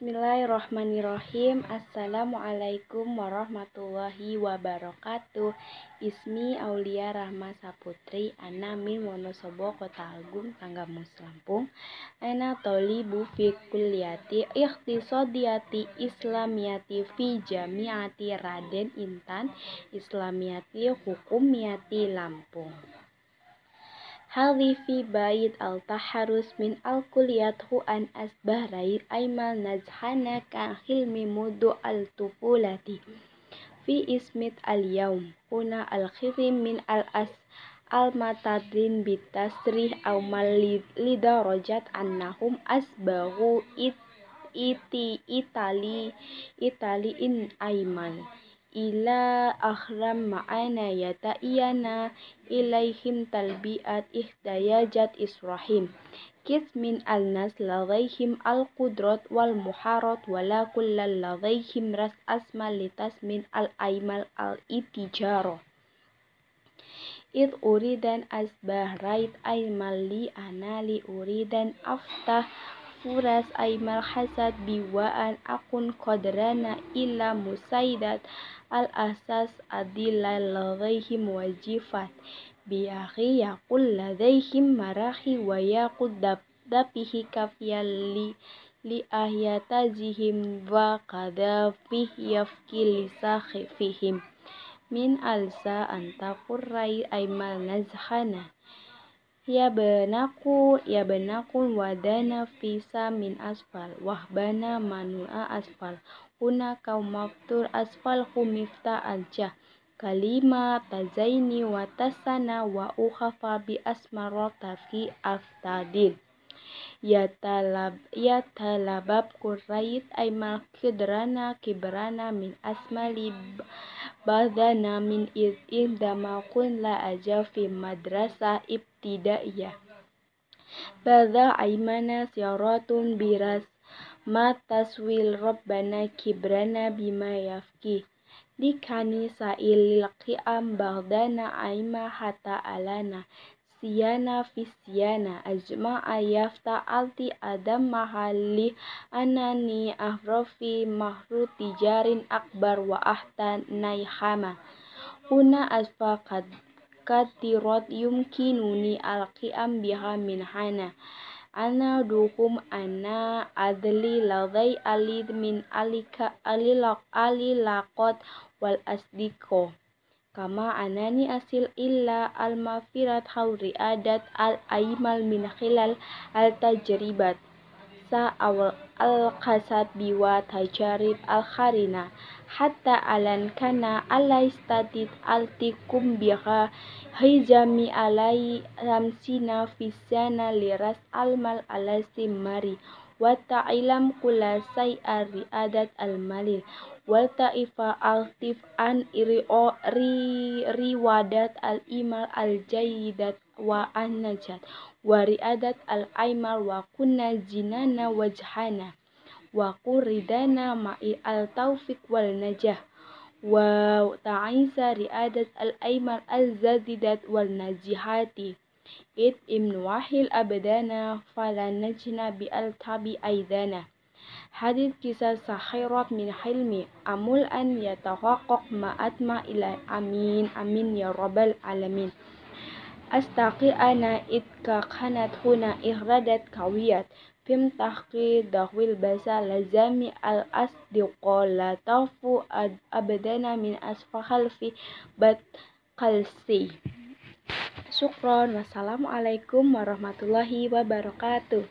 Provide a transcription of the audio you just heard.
Bismillahirrahmanirrahim. Assalamualaikum warahmatullahi wabarakatuh. Ismi Aulia Rahma Saputri, Ana min Wonosobo, Kota Agung, Tanggamus, Lampung. Ana Toli fi kulliyati ikhtisodiyati islamiyati fi Raden Intan, Islamiyati Hukumiyati Lampung. حذفي بيت التحرس من الكلية أن أصبح أيمن نجحنا كحلم منذ الطفولة في اسمة اليوم هنا الكثير من الأس المعتدين بالتسريح أو لدرجة أنهم أصبحوا إيطالي إيطاليين أيمن إلى آخر معنا يتأينا إليهم تلبية احتياجات إسرائيل كث من الناس لديهم القدرة ولا كل لديهم رأس أسمى لتسمين الأيمال الإتجارة إذ أريد أن رايت رائد لي أنا لي أريد أن أفتح فرص أي مرحلة بوأن أكون قدرنا إلى مساعدة الأساس أدلة لديهم وجيفات بأخي يقول لديهم مراحل ويكون به كافيا تاجهم وقد به يفكي لساخفهم من ألسى أن تقول رأي أي نزحنا Ya banaku, ya banaku wadana fisa min asfal, wahbana manua asfal, huna kau maftur asfal humifta alja. Kalima tazaini watasana wa ukhafa bi asmaro fi aftadil. ya, ya talabab kurrait aimal kidrana kibrana min asmalib ba'dana min iz'in kun la aja fi madrasah ibtidaiyah. Bada aimana siaratun biras ma taswil rabbana kibrana bima yafki. Dikani sa'ilil qi'am ba'dana aima hata alana siyana fi Ajma Ayafta, alti adam mahali anani ahrofi mahru tijarin akbar wa ahtan naihama una asfaqad katirot yumkinuni alqiam biha Minhana ana duhum ana adli ladai alid min alika alilak alilakot wal Asdiko kama anani asil illa al mafirat hauri adat al aimal min khilal al tajribat sa awal al kasat biwa tajarib al kharina hatta alan kana ala istatid tikum biha hijami alai ramsina fisana liras al almal alasimari wa ta'ilam kula sai adat al malil والطائفة الطف عن روادات الإيمان الجيدة والنجاة ورئادة الأيمان وكنا جنانا وجهانا وقل ردانا مع التوفيق والنجاح وتعيس رئادة الأيمان الزاددة والنجاحات إذ إن وحي الأبدان فلا نجنا بالتاب أيدانا Hadis kisah sahirat min Hilmi Amul an ma ma'atma ila amin amin ya rabbal alamin Astaqi ana itka khanat huna ihradat kawiyat Fim tahqi dahwil basa lazami al asdiqa la tafu abadana min asfahal fi bat kalsi Syukron wassalamualaikum warahmatullahi wabarakatuh